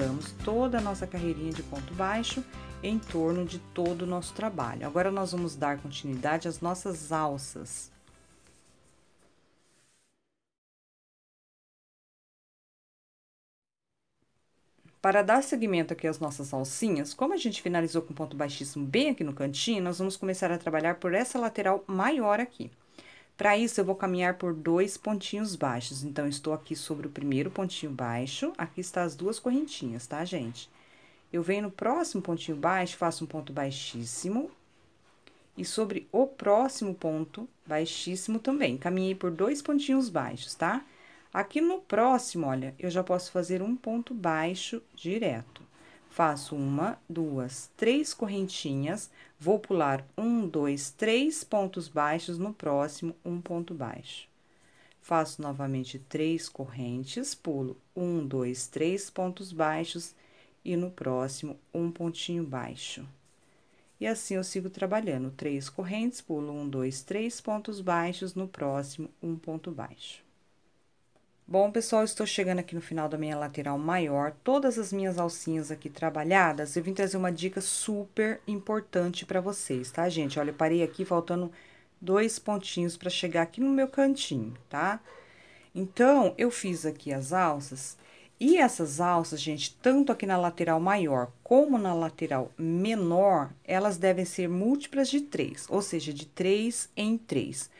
Usamos toda a nossa carreirinha de ponto baixo em torno de todo o nosso trabalho. Agora, nós vamos dar continuidade às nossas alças. Para dar seguimento aqui às nossas alcinhas, como a gente finalizou com ponto baixíssimo bem aqui no cantinho, nós vamos começar a trabalhar por essa lateral maior aqui. Para isso, eu vou caminhar por dois pontinhos baixos. Então, estou aqui sobre o primeiro pontinho baixo, aqui está as duas correntinhas, tá, gente? Eu venho no próximo pontinho baixo, faço um ponto baixíssimo. E sobre o próximo ponto baixíssimo também, caminhei por dois pontinhos baixos, tá? Aqui no próximo, olha, eu já posso fazer um ponto baixo direto faço uma, duas, três correntinhas, vou pular um, dois, três pontos baixos, no próximo, um ponto baixo. Faço novamente três correntes, pulo um, dois, três pontos baixos e no próximo, um pontinho baixo. E assim eu sigo trabalhando, três correntes, pulo um, dois, três pontos baixos, no próximo, um ponto baixo. Bom, pessoal, estou chegando aqui no final da minha lateral maior. Todas as minhas alcinhas aqui trabalhadas, eu vim trazer uma dica super importante para vocês, tá, gente? Olha, eu parei aqui faltando dois pontinhos para chegar aqui no meu cantinho, tá? Então, eu fiz aqui as alças, e essas alças, gente, tanto aqui na lateral maior como na lateral menor, elas devem ser múltiplas de três, ou seja, de três em três.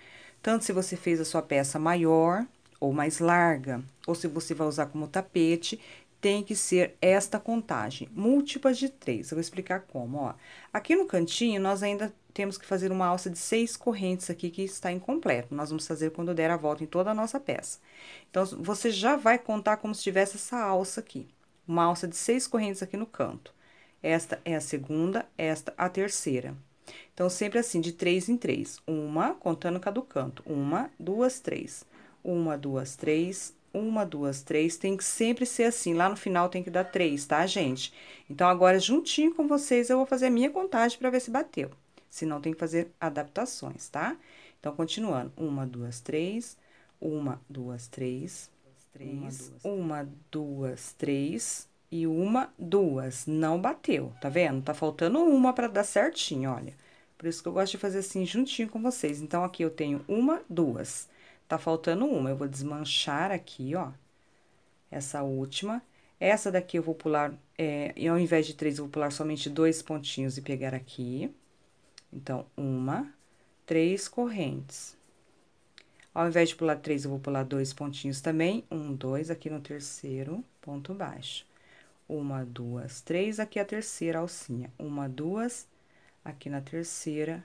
Tanto se você fez a sua peça maior ou mais larga, ou se você vai usar como tapete, tem que ser esta contagem, múltiplas de três. Eu vou explicar como, ó. Aqui no cantinho, nós ainda temos que fazer uma alça de seis correntes aqui, que está incompleto. Nós vamos fazer quando der a volta em toda a nossa peça. Então, você já vai contar como se tivesse essa alça aqui. Uma alça de seis correntes aqui no canto. Esta é a segunda, esta a terceira. Então, sempre assim, de três em três. Uma, contando cada canto. Uma, duas, três. Uma, duas, três. Uma, duas, três. Tem que sempre ser assim. Lá no final tem que dar três, tá, gente? Então, agora, juntinho com vocês, eu vou fazer a minha contagem para ver se bateu. Se não, tem que fazer adaptações, tá? Então, continuando. Uma, duas, três. Uma, duas, três. Três. Uma, duas, três. E uma, duas. Não bateu, tá vendo? Tá faltando uma para dar certinho, olha. Por isso que eu gosto de fazer assim, juntinho com vocês. Então, aqui eu tenho uma, duas. Tá faltando uma, eu vou desmanchar aqui, ó, essa última. Essa daqui eu vou pular, é, e ao invés de três, eu vou pular somente dois pontinhos e pegar aqui. Então, uma, três correntes. Ao invés de pular três, eu vou pular dois pontinhos também. Um, dois, aqui no terceiro ponto baixo. Uma, duas, três, aqui a terceira alcinha. Uma, duas, aqui na terceira,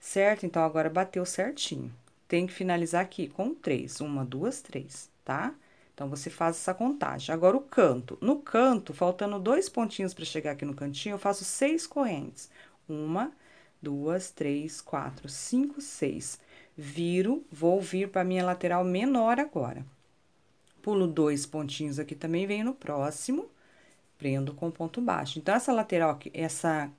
certo? Então, agora bateu certinho tem que finalizar aqui com três. Uma, duas, três, tá? Então, você faz essa contagem. Agora, o canto. No canto, faltando dois pontinhos para chegar aqui no cantinho, eu faço seis correntes. Uma, duas, três, quatro, cinco, seis. Viro, vou vir para minha lateral menor agora. Pulo dois pontinhos aqui também, venho no próximo, prendo com ponto baixo. Então, essa lateral aqui, essa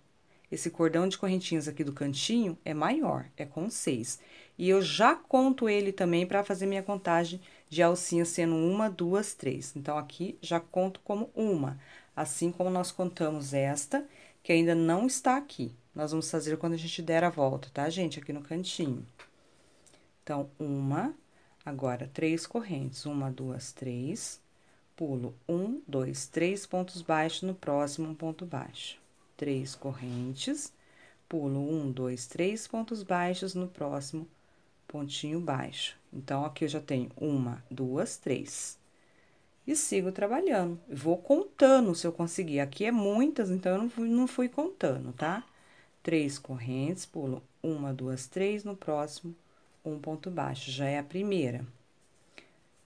esse cordão de correntinhas aqui do cantinho é maior, é com seis. E eu já conto ele também para fazer minha contagem de alcinha sendo uma, duas, três. Então, aqui já conto como uma, assim como nós contamos esta, que ainda não está aqui. Nós vamos fazer quando a gente der a volta, tá, gente? Aqui no cantinho. Então, uma, agora três correntes, uma, duas, três, pulo um, dois, três pontos baixos, no próximo um ponto baixo três correntes, pulo um, dois, três pontos baixos no próximo pontinho baixo. Então, aqui eu já tenho uma, duas, três. E sigo trabalhando. Vou contando se eu conseguir. Aqui é muitas, então eu não fui, não fui contando, tá? Três correntes, pulo uma, duas, três, no próximo, um ponto baixo. Já é a primeira.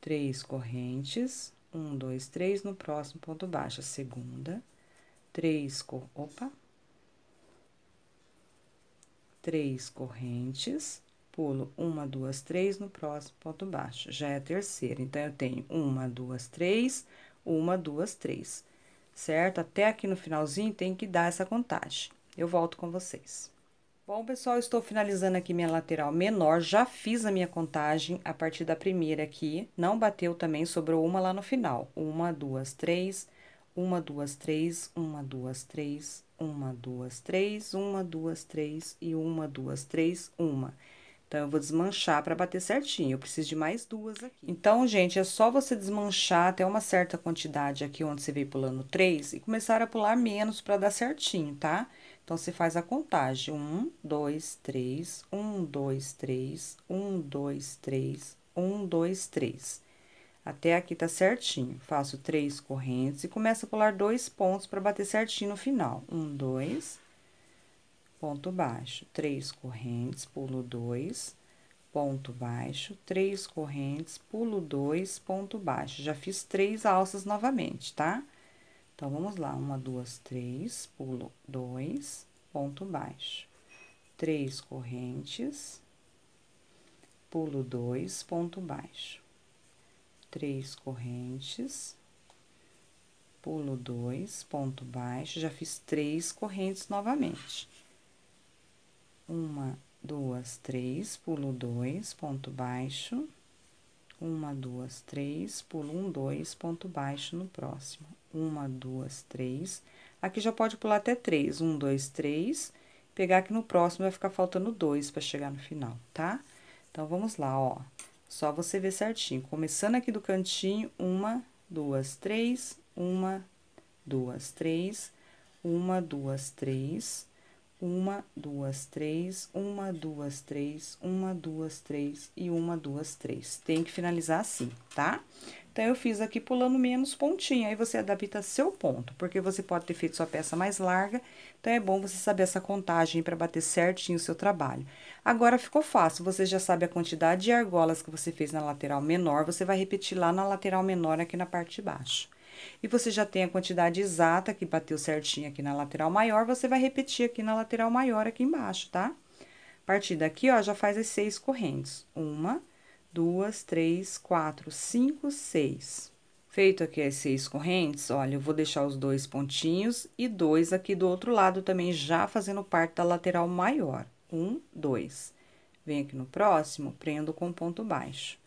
Três correntes, um, dois, três, no próximo ponto baixo. A segunda três, opa, três correntes, pulo uma, duas, três no próximo ponto baixo, já é a terceira. Então, eu tenho uma, duas, três, uma, duas, três, certo? Até aqui no finalzinho tem que dar essa contagem. Eu volto com vocês. Bom, pessoal, estou finalizando aqui minha lateral menor, já fiz a minha contagem a partir da primeira aqui, não bateu também, sobrou uma lá no final. Uma, duas, três, uma, duas, três, uma, duas, três, uma, duas, três, uma, duas, três e uma, duas, três, uma. Então, eu vou desmanchar para bater certinho. Eu preciso de mais duas aqui. Então, gente, é só você desmanchar até uma certa quantidade aqui onde você veio pulando três e começar a pular menos para dar certinho, tá? Então, você faz a contagem. Um, dois, três, um, dois, três, um, dois, três, um, dois, três. Até aqui tá certinho. Faço três correntes e começo a pular dois pontos para bater certinho no final. Um, dois, ponto baixo, três correntes, pulo dois, ponto baixo, três correntes, pulo dois, ponto baixo. Já fiz três alças novamente, tá? Então, vamos lá. Uma, duas, três, pulo dois, ponto baixo. Três correntes, pulo dois, ponto baixo três correntes, pulo dois, ponto baixo, já fiz três correntes novamente. Uma, duas, três, pulo dois, ponto baixo. Uma, duas, três, pulo um, dois, ponto baixo no próximo. Uma, duas, três. Aqui já pode pular até três. Um, dois, três. Pegar que no próximo vai ficar faltando dois para chegar no final, tá? Então, vamos lá, ó. Só você ver certinho. Começando aqui do cantinho, uma, duas, três, uma, duas, três, uma, duas, três, uma, duas, três, uma, duas, três, uma, duas, três e uma, duas, três. Tem que finalizar assim, tá? Tá? Então, eu fiz aqui pulando menos pontinha, aí você adapta seu ponto, porque você pode ter feito sua peça mais larga, então é bom você saber essa contagem para bater certinho o seu trabalho. Agora ficou fácil, você já sabe a quantidade de argolas que você fez na lateral menor, você vai repetir lá na lateral menor aqui na parte de baixo. E você já tem a quantidade exata que bateu certinho aqui na lateral maior, você vai repetir aqui na lateral maior aqui embaixo, tá? A partir daqui, ó, já faz as seis correntes. Uma, duas, três, quatro, cinco, seis. Feito aqui as seis correntes, olha, eu vou deixar os dois pontinhos e dois aqui do outro lado também, já fazendo parte da lateral maior. Um, dois. Venho aqui no próximo, prendo com ponto baixo.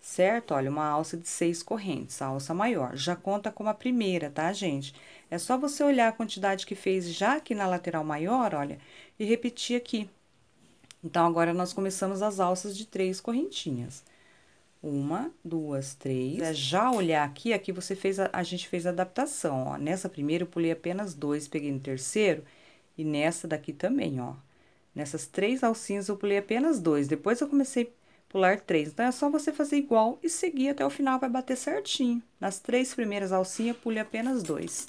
Certo? Olha, uma alça de seis correntes, a alça maior. Já conta como a primeira, tá, gente? É só você olhar a quantidade que fez já aqui na lateral maior, olha, e repetir aqui. Então, agora, nós começamos as alças de três correntinhas. Uma, duas, três. É, já olhar aqui, aqui você fez a, a gente fez a adaptação, ó. Nessa primeira eu pulei apenas dois, peguei no terceiro e nessa daqui também, ó. Nessas três alcinhas eu pulei apenas dois, depois eu comecei a pular três. Então, é só você fazer igual e seguir até o final, vai bater certinho. Nas três primeiras alcinhas, pulei apenas dois.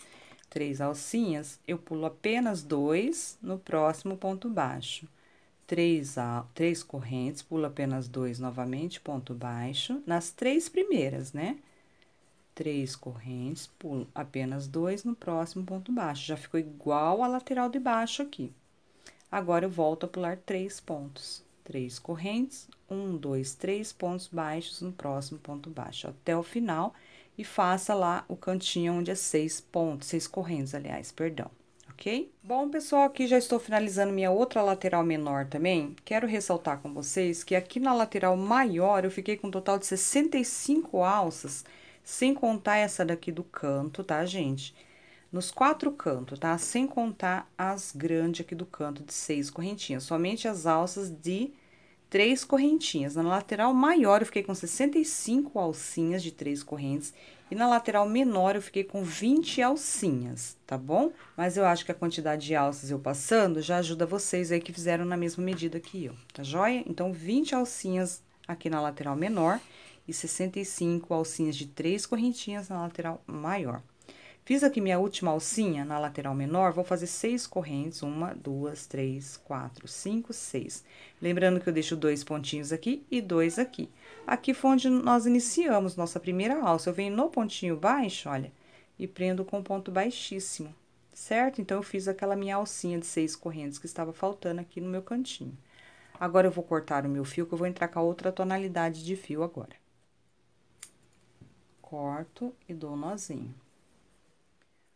Três alcinhas, eu pulo apenas dois no próximo ponto baixo três, três correntes, pulo apenas dois novamente, ponto baixo, nas três primeiras, né? Três correntes, pulo apenas dois no próximo ponto baixo. Já ficou igual a lateral de baixo aqui. Agora, eu volto a pular três pontos. Três correntes, um, dois, três pontos baixos no próximo ponto baixo, até o final. E faça lá o cantinho onde é seis pontos, seis correntes, aliás, perdão ok? Bom, pessoal, aqui já estou finalizando minha outra lateral menor também. Quero ressaltar com vocês que aqui na lateral maior eu fiquei com um total de 65 alças, sem contar essa daqui do canto, tá, gente? Nos quatro cantos, tá? Sem contar as grandes aqui do canto de seis correntinhas, somente as alças de três correntinhas. Na lateral maior eu fiquei com 65 alcinhas de três correntes e na lateral menor eu fiquei com 20 alcinhas, tá bom? Mas eu acho que a quantidade de alças eu passando já ajuda vocês aí que fizeram na mesma medida que eu, tá joia? Então, 20 alcinhas aqui na lateral menor e 65 alcinhas de três correntinhas na lateral maior. Fiz aqui minha última alcinha na lateral menor, vou fazer seis correntes, uma, duas, três, quatro, cinco, seis. Lembrando que eu deixo dois pontinhos aqui e dois aqui. Aqui foi onde nós iniciamos nossa primeira alça. Eu venho no pontinho baixo, olha, e prendo com ponto baixíssimo, certo? Então, eu fiz aquela minha alcinha de seis correntes que estava faltando aqui no meu cantinho. Agora, eu vou cortar o meu fio, que eu vou entrar com a outra tonalidade de fio agora. Corto e dou um nozinho.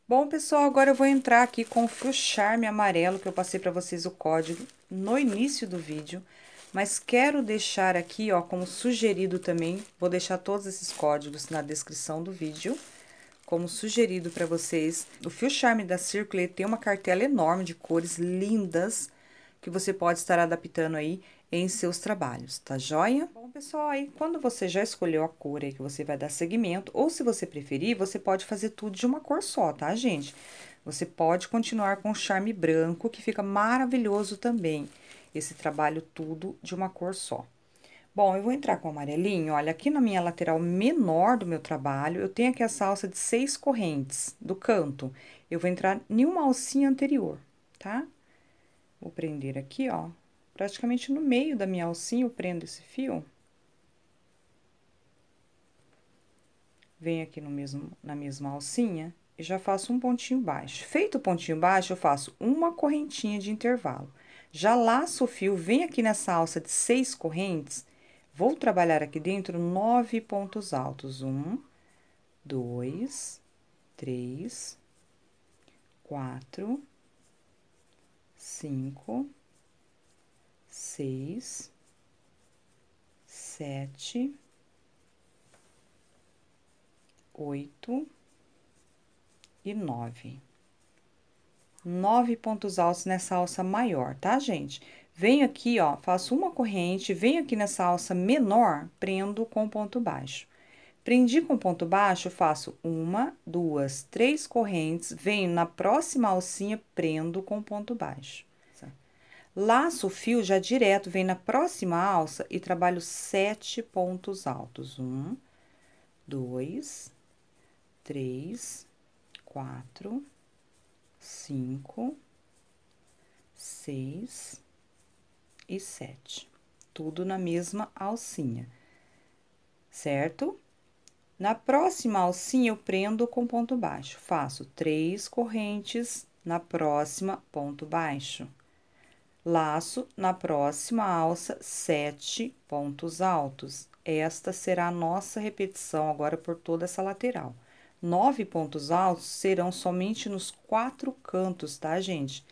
Bom, pessoal, agora eu vou entrar aqui com o fio charme amarelo, que eu passei para vocês o código no início do vídeo. Mas quero deixar aqui, ó, como sugerido também, vou deixar todos esses códigos na descrição do vídeo, como sugerido para vocês. O Fio Charme da Circle tem uma cartela enorme de cores lindas que você pode estar adaptando aí em seus trabalhos, tá joia? Bom, pessoal, aí quando você já escolheu a cor aí que você vai dar segmento, ou se você preferir, você pode fazer tudo de uma cor só, tá, gente? Você pode continuar com o charme branco, que fica maravilhoso também. Esse trabalho tudo de uma cor só. Bom, eu vou entrar com o amarelinho, olha, aqui na minha lateral menor do meu trabalho, eu tenho aqui essa alça de seis correntes do canto. Eu vou entrar em uma alcinha anterior, tá? Vou prender aqui, ó, praticamente no meio da minha alcinha eu prendo esse fio. Venho aqui no mesmo, na mesma alcinha e já faço um pontinho baixo. Feito o pontinho baixo, eu faço uma correntinha de intervalo. Já laço o fio, venho aqui nessa alça de seis correntes, vou trabalhar aqui dentro nove pontos altos. Um, dois, três, quatro, cinco, seis, sete, oito, e nove. pontos altos nessa alça maior, tá, gente? Venho aqui, ó, faço uma corrente, venho aqui nessa alça menor, prendo com ponto baixo. Prendi com ponto baixo, faço uma, duas, três correntes, venho na próxima alcinha, prendo com ponto baixo. Laço o fio já direto, venho na próxima alça e trabalho sete pontos altos. Um, dois, três, quatro, cinco, seis e sete. Tudo na mesma alcinha, certo? Na próxima alcinha, eu prendo com ponto baixo. Faço três correntes na próxima ponto baixo. Laço na próxima alça sete pontos altos. Esta será a nossa repetição agora por toda essa lateral. Nove pontos altos serão somente nos quatro cantos, tá, gente?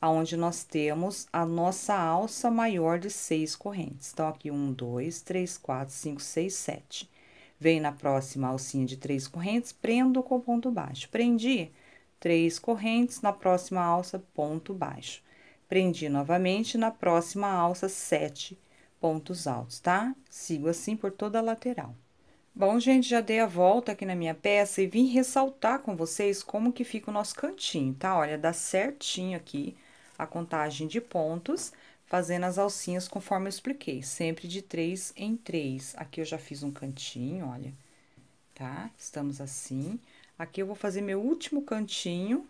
Aonde nós temos a nossa alça maior de seis correntes. Então, aqui, um, dois, três, quatro, cinco, seis, sete. Vem na próxima alcinha de três correntes, prendo com ponto baixo. Prendi três correntes, na próxima alça, ponto baixo. Prendi novamente, na próxima alça, sete pontos altos, tá? Sigo assim por toda a lateral. Bom, gente, já dei a volta aqui na minha peça e vim ressaltar com vocês como que fica o nosso cantinho, tá? Olha, dá certinho aqui a contagem de pontos, fazendo as alcinhas conforme eu expliquei, sempre de três em três. Aqui eu já fiz um cantinho, olha, tá? Estamos assim. Aqui eu vou fazer meu último cantinho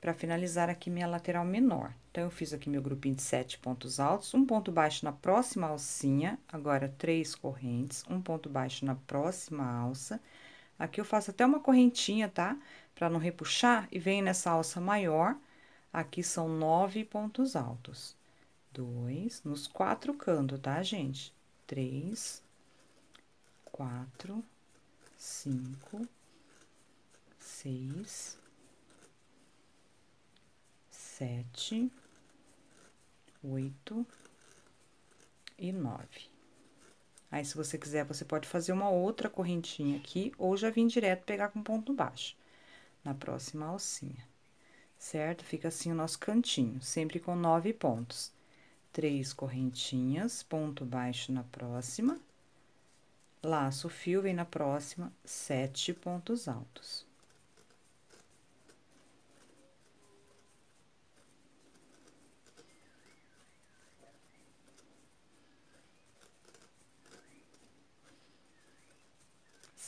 para finalizar aqui minha lateral menor. Então, eu fiz aqui meu grupinho de sete pontos altos, um ponto baixo na próxima alcinha, agora três correntes, um ponto baixo na próxima alça. Aqui eu faço até uma correntinha, tá? Para não repuxar, e venho nessa alça maior, aqui são nove pontos altos. Dois, nos quatro cantos, tá, gente? Três, quatro, cinco, seis sete, oito e nove. Aí, se você quiser, você pode fazer uma outra correntinha aqui, ou já vim direto pegar com ponto baixo, na próxima alcinha, certo? Fica assim o nosso cantinho, sempre com nove pontos. Três correntinhas, ponto baixo na próxima, laço fio, vem na próxima, sete pontos altos.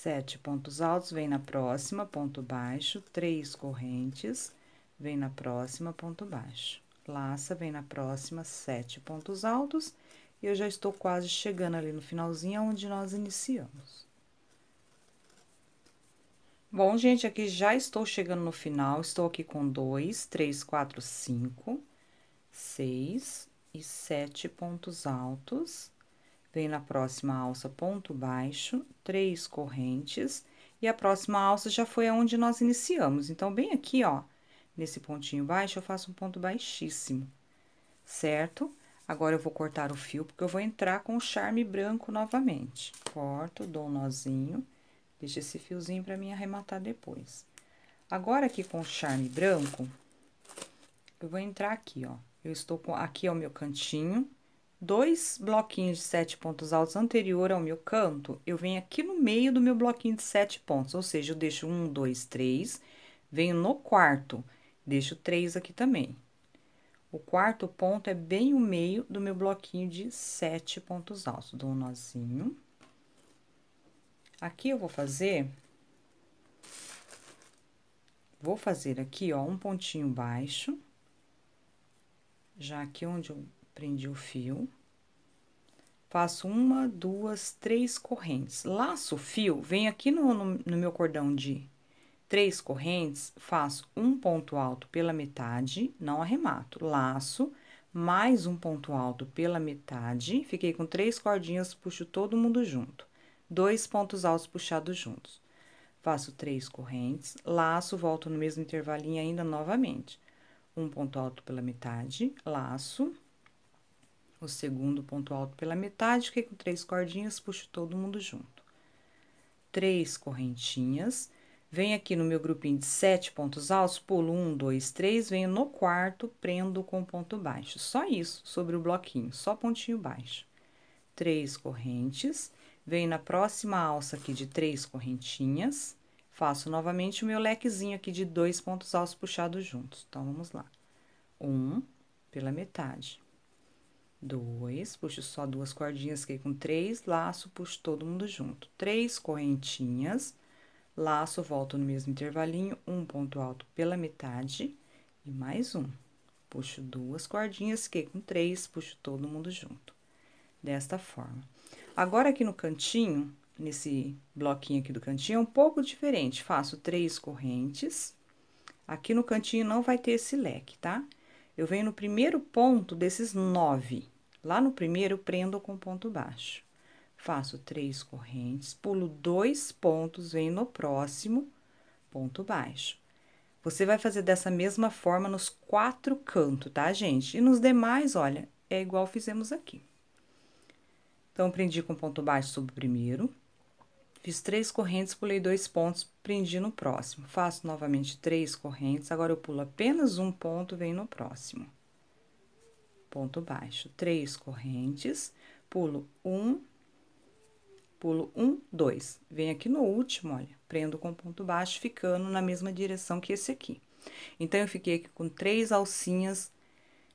Sete pontos altos, vem na próxima, ponto baixo. Três correntes, vem na próxima, ponto baixo. Laça, vem na próxima, sete pontos altos. E eu já estou quase chegando ali no finalzinho, onde nós iniciamos. Bom, gente, aqui já estou chegando no final. Estou aqui com dois, três, quatro, cinco, seis e sete pontos altos Vem na próxima alça ponto baixo, três correntes, e a próxima alça já foi aonde nós iniciamos. Então, bem aqui, ó, nesse pontinho baixo, eu faço um ponto baixíssimo, certo? Agora, eu vou cortar o fio, porque eu vou entrar com o charme branco novamente. Corto, dou um nozinho, deixo esse fiozinho pra mim arrematar depois. Agora, aqui com o charme branco, eu vou entrar aqui, ó. Eu estou com... Aqui é o meu cantinho, dois bloquinhos de sete pontos altos anterior ao meu canto, eu venho aqui no meio do meu bloquinho de sete pontos, ou seja, eu deixo um, dois, três, venho no quarto, deixo três aqui também. O quarto ponto é bem o meio do meu bloquinho de sete pontos altos. Dou um nozinho. Aqui eu vou fazer... Vou fazer aqui, ó, um pontinho baixo. Já aqui onde eu Prendi o fio. Faço uma, duas, três correntes. Laço o fio, venho aqui no, no, no meu cordão de três correntes, faço um ponto alto pela metade, não arremato. Laço, mais um ponto alto pela metade. Fiquei com três cordinhas, puxo todo mundo junto. Dois pontos altos puxados juntos. Faço três correntes, laço, volto no mesmo intervalinho ainda novamente. Um ponto alto pela metade, laço, o segundo ponto alto pela metade, que com três cordinhas puxo todo mundo junto. Três correntinhas. Venho aqui no meu grupinho de sete pontos altos, pulo um, dois, três, venho no quarto, prendo com ponto baixo. Só isso, sobre o bloquinho, só pontinho baixo. Três correntes. Venho na próxima alça aqui de três correntinhas. Faço novamente o meu lequezinho aqui de dois pontos altos puxados juntos. Então, vamos lá. Um pela metade dois, puxo só duas cordinhas, fiquei com três, laço, puxo todo mundo junto. Três correntinhas, laço, volto no mesmo intervalinho, um ponto alto pela metade e mais um. Puxo duas cordinhas, fiquei com três, puxo todo mundo junto. Desta forma. Agora, aqui no cantinho, nesse bloquinho aqui do cantinho, é um pouco diferente. Faço três correntes. Aqui no cantinho não vai ter esse leque, tá? Eu venho no primeiro ponto desses nove Lá no primeiro, prendo com ponto baixo. Faço três correntes, pulo dois pontos, venho no próximo, ponto baixo. Você vai fazer dessa mesma forma nos quatro cantos, tá, gente? E nos demais, olha, é igual fizemos aqui. Então, prendi com ponto baixo sobre o primeiro, Fiz três correntes, pulei dois pontos, prendi no próximo. Faço novamente três correntes, agora eu pulo apenas um ponto, venho no próximo ponto baixo, três correntes, pulo um, pulo um, dois. Venho aqui no último, olha, prendo com ponto baixo, ficando na mesma direção que esse aqui. Então, eu fiquei aqui com três alcinhas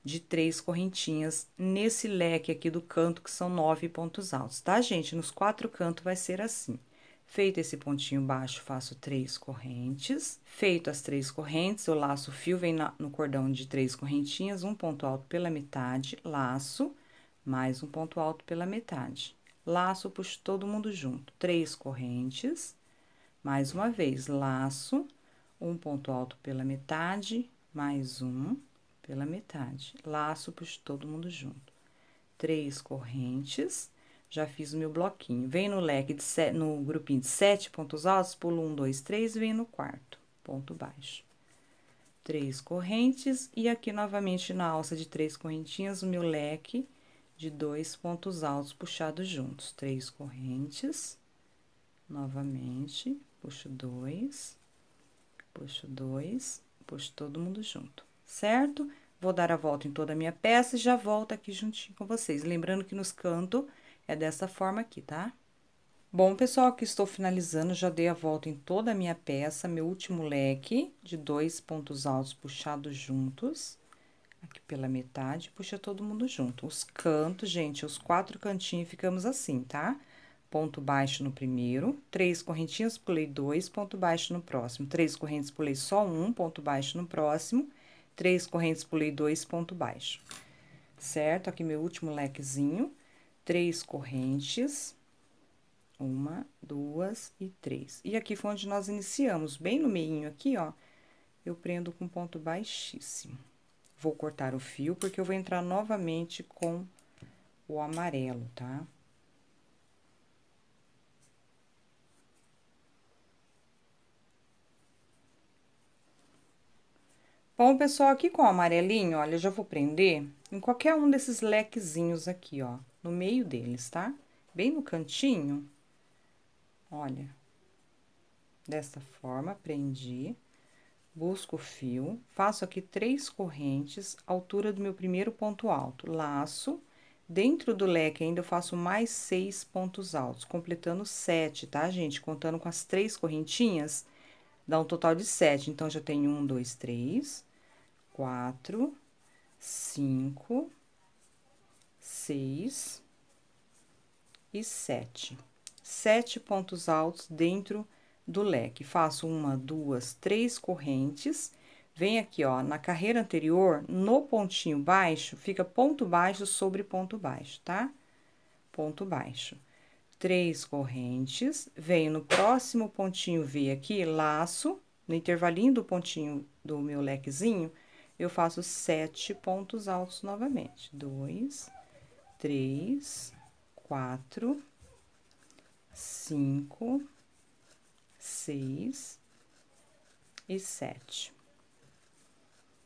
de três correntinhas nesse leque aqui do canto, que são nove pontos altos, tá, gente? Nos quatro cantos vai ser assim. Feito esse pontinho baixo, faço três correntes. Feito as três correntes, eu laço o fio, vem na, no cordão de três correntinhas, um ponto alto pela metade, laço, mais um ponto alto pela metade. Laço, puxo todo mundo junto, três correntes, mais uma vez, laço, um ponto alto pela metade, mais um pela metade. Laço, puxo todo mundo junto, três correntes, já fiz o meu bloquinho. Vem no leque, de set, no grupinho de sete pontos altos, pulo um, dois, três, vem no quarto, ponto baixo. Três correntes, e aqui novamente na alça de três correntinhas, o meu leque de dois pontos altos puxados juntos. Três correntes, novamente, puxo dois, puxo dois, puxo todo mundo junto, certo? Vou dar a volta em toda a minha peça e já volto aqui juntinho com vocês. Lembrando que nos cantos é dessa forma aqui, tá? Bom, pessoal, que estou finalizando, já dei a volta em toda a minha peça, meu último leque de dois pontos altos puxados juntos, aqui pela metade, puxa todo mundo junto. Os cantos, gente, os quatro cantinhos ficamos assim, tá? Ponto baixo no primeiro, três correntinhas, pulei dois, ponto baixo no próximo, três correntes, pulei só um, ponto baixo no próximo, três correntes, pulei dois, ponto baixo. Certo? Aqui meu último lequezinho, três correntes. Uma, duas e três. E aqui foi onde nós iniciamos, bem no meinho aqui, ó, eu prendo com ponto baixíssimo. Vou cortar o fio, porque eu vou entrar novamente com o amarelo, tá? Bom, pessoal, aqui com o amarelinho, olha, eu já vou prender em qualquer um desses lequezinhos aqui, ó no meio deles, tá? Bem no cantinho, olha, dessa forma, prendi, busco o fio, faço aqui três correntes, altura do meu primeiro ponto alto, laço, dentro do leque ainda eu faço mais seis pontos altos, completando sete, tá, gente? Contando com as três correntinhas, dá um total de sete, então, já tenho um, dois, três, quatro, cinco, seis e sete. Sete pontos altos dentro do leque. Faço uma, duas, três correntes. Vem aqui, ó, na carreira anterior, no pontinho baixo, fica ponto baixo sobre ponto baixo, tá? Ponto baixo. Três correntes, venho no próximo pontinho V aqui, laço, no intervalinho do pontinho do meu lequezinho, eu faço sete pontos altos novamente. Dois, três, quatro, cinco, seis e sete.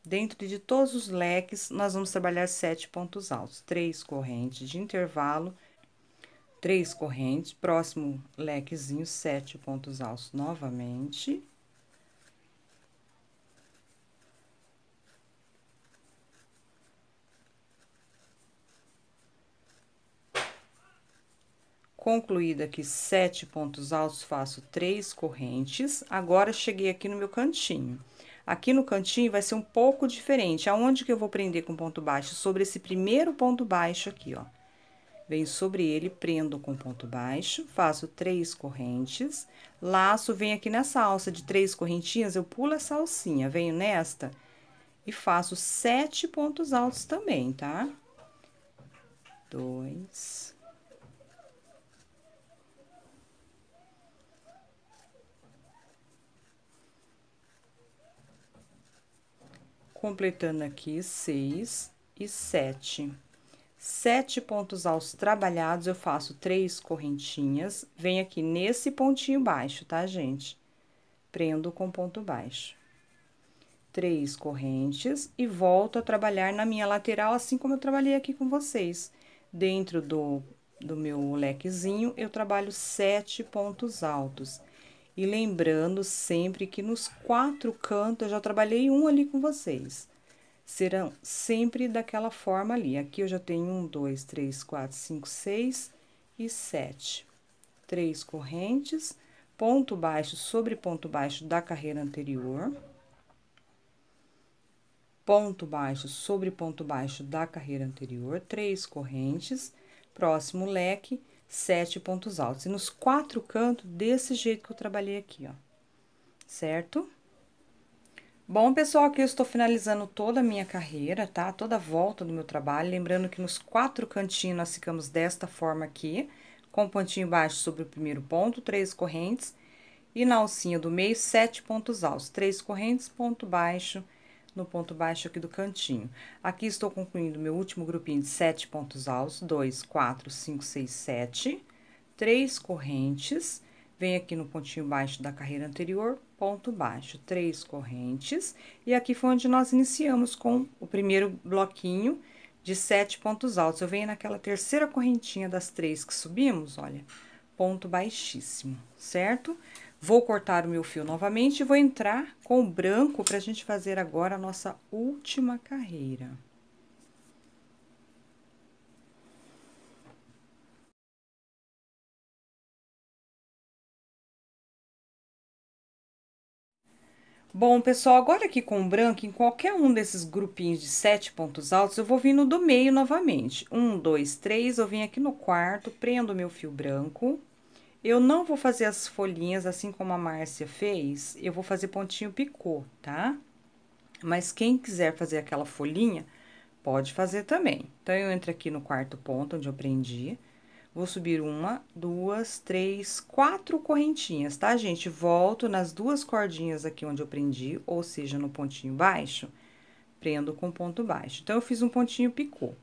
Dentro de todos os leques, nós vamos trabalhar sete pontos altos, três correntes de intervalo, três correntes, próximo lequezinho, sete pontos altos novamente, Concluída aqui sete pontos altos, faço três correntes. Agora, cheguei aqui no meu cantinho. Aqui no cantinho vai ser um pouco diferente. Aonde que eu vou prender com ponto baixo? Sobre esse primeiro ponto baixo aqui, ó. Venho sobre ele, prendo com ponto baixo, faço três correntes, laço, venho aqui nessa alça de três correntinhas, eu pulo essa alcinha, venho nesta e faço sete pontos altos também, tá? Dois, completando aqui seis e sete. Sete pontos altos trabalhados, eu faço três correntinhas, vem aqui nesse pontinho baixo, tá, gente? Prendo com ponto baixo. Três correntes e volto a trabalhar na minha lateral, assim como eu trabalhei aqui com vocês. Dentro do, do meu lequezinho, eu trabalho sete pontos altos e lembrando sempre que nos quatro cantos, eu já trabalhei um ali com vocês, serão sempre daquela forma ali. Aqui eu já tenho um, dois, três, quatro, cinco, seis e sete. Três correntes, ponto baixo sobre ponto baixo da carreira anterior. Ponto baixo sobre ponto baixo da carreira anterior, três correntes, próximo leque sete pontos altos. E nos quatro cantos, desse jeito que eu trabalhei aqui, ó. Certo? Bom, pessoal, aqui eu estou finalizando toda a minha carreira, tá? Toda a volta do meu trabalho. Lembrando que nos quatro cantinhos nós ficamos desta forma aqui, com o pontinho baixo sobre o primeiro ponto, três correntes. E na alcinha do meio, sete pontos altos. Três correntes, ponto baixo, no ponto baixo aqui do cantinho. Aqui estou concluindo meu último grupinho de sete pontos altos, dois, quatro, cinco, seis, sete, três correntes, vem aqui no pontinho baixo da carreira anterior, ponto baixo, três correntes, e aqui foi onde nós iniciamos com o primeiro bloquinho de sete pontos altos. Eu venho naquela terceira correntinha das três que subimos, olha, ponto baixíssimo, certo? Certo? Vou cortar o meu fio novamente e vou entrar com o branco para a gente fazer agora a nossa última carreira. Bom, pessoal, agora aqui com o branco, em qualquer um desses grupinhos de sete pontos altos, eu vou vir no do meio novamente. Um, dois, três, eu vim aqui no quarto, prendo meu fio branco. Eu não vou fazer as folhinhas assim como a Márcia fez, eu vou fazer pontinho picô, tá? Mas quem quiser fazer aquela folhinha, pode fazer também. Então, eu entro aqui no quarto ponto, onde eu prendi, vou subir uma, duas, três, quatro correntinhas, tá, gente? Volto nas duas cordinhas aqui onde eu prendi, ou seja, no pontinho baixo, prendo com ponto baixo. Então, eu fiz um pontinho picô.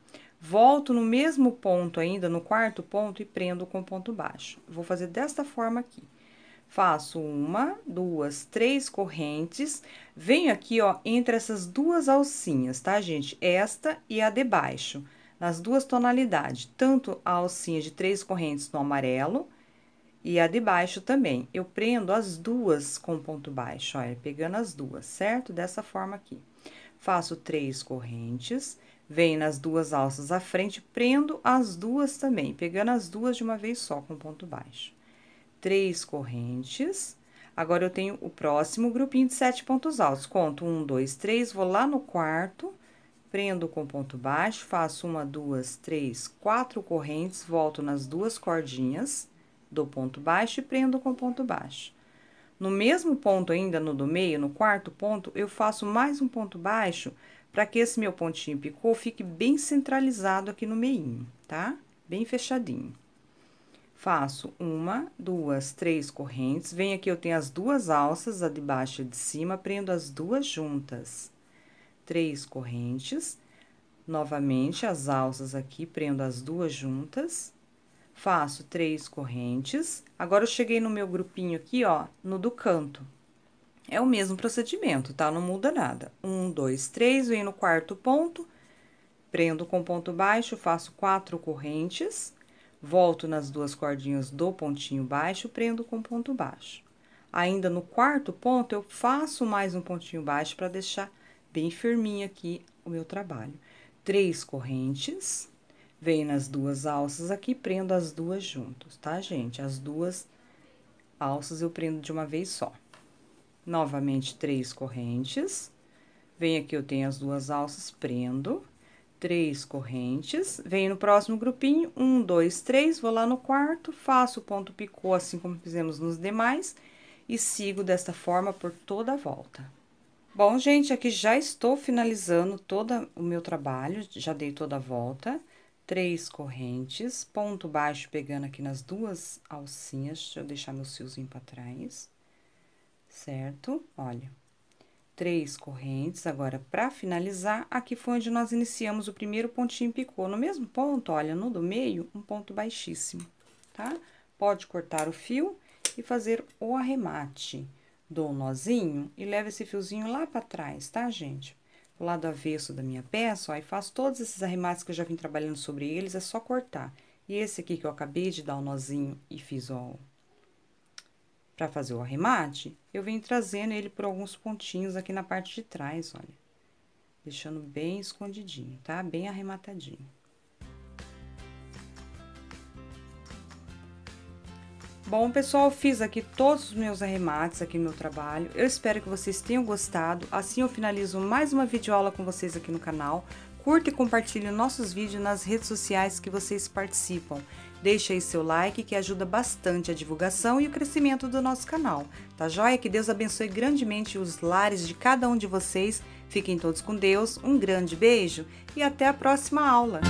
Volto no mesmo ponto ainda, no quarto ponto, e prendo com ponto baixo. Vou fazer desta forma aqui. Faço uma, duas, três correntes. Venho aqui, ó, entre essas duas alcinhas, tá, gente? Esta e a de baixo, nas duas tonalidades. Tanto a alcinha de três correntes no amarelo e a de baixo também. Eu prendo as duas com ponto baixo, olha, pegando as duas, certo? Dessa forma aqui. Faço três correntes Venho nas duas alças à frente, prendo as duas também, pegando as duas de uma vez só com ponto baixo. Três correntes. Agora, eu tenho o próximo grupinho de sete pontos altos. Conto um, dois, três, vou lá no quarto, prendo com ponto baixo, faço uma, duas, três, quatro correntes, volto nas duas cordinhas do ponto baixo e prendo com ponto baixo. No mesmo ponto ainda, no do meio, no quarto ponto, eu faço mais um ponto baixo para que esse meu pontinho picô fique bem centralizado aqui no meio, tá? Bem fechadinho. Faço uma, duas, três correntes, venho aqui eu tenho as duas alças, a de baixo e a de cima, prendo as duas juntas. Três correntes, novamente as alças aqui, prendo as duas juntas. Faço três correntes, agora eu cheguei no meu grupinho aqui, ó, no do canto, é o mesmo procedimento, tá? Não muda nada. Um, dois, três, venho no quarto ponto, prendo com ponto baixo, faço quatro correntes, volto nas duas cordinhas do pontinho baixo, prendo com ponto baixo. Ainda no quarto ponto, eu faço mais um pontinho baixo para deixar bem firminho aqui o meu trabalho. Três correntes, venho nas duas alças aqui, prendo as duas juntas, tá, gente? As duas alças eu prendo de uma vez só novamente três correntes. vem aqui, eu tenho as duas alças, prendo, três correntes. Venho no próximo grupinho, um, dois, três, vou lá no quarto, faço o ponto picô, assim como fizemos nos demais, e sigo desta forma por toda a volta. Bom, gente, aqui já estou finalizando todo o meu trabalho, já dei toda a volta. Três correntes, ponto baixo pegando aqui nas duas alcinhas, deixa eu deixar meus fiozinho para trás certo? Olha, três correntes. Agora, para finalizar, aqui foi onde nós iniciamos o primeiro pontinho picô. No mesmo ponto, olha, no do meio, um ponto baixíssimo, tá? Pode cortar o fio e fazer o arremate. Dou um nozinho e leva esse fiozinho lá para trás, tá, gente? O lado avesso da minha peça, ó, e faz todos esses arremates que eu já vim trabalhando sobre eles, é só cortar. E esse aqui que eu acabei de dar o um nozinho e fiz, ó, para fazer o arremate, eu venho trazendo ele por alguns pontinhos aqui na parte de trás, olha. Deixando bem escondidinho, tá? Bem arrematadinho. Bom, pessoal, fiz aqui todos os meus arremates aqui no meu trabalho. Eu espero que vocês tenham gostado. Assim eu finalizo mais uma videoaula com vocês aqui no canal. Curta e compartilhe nossos vídeos nas redes sociais que vocês participam. Deixe aí seu like que ajuda bastante a divulgação e o crescimento do nosso canal. Tá joia? Que Deus abençoe grandemente os lares de cada um de vocês. Fiquem todos com Deus, um grande beijo e até a próxima aula!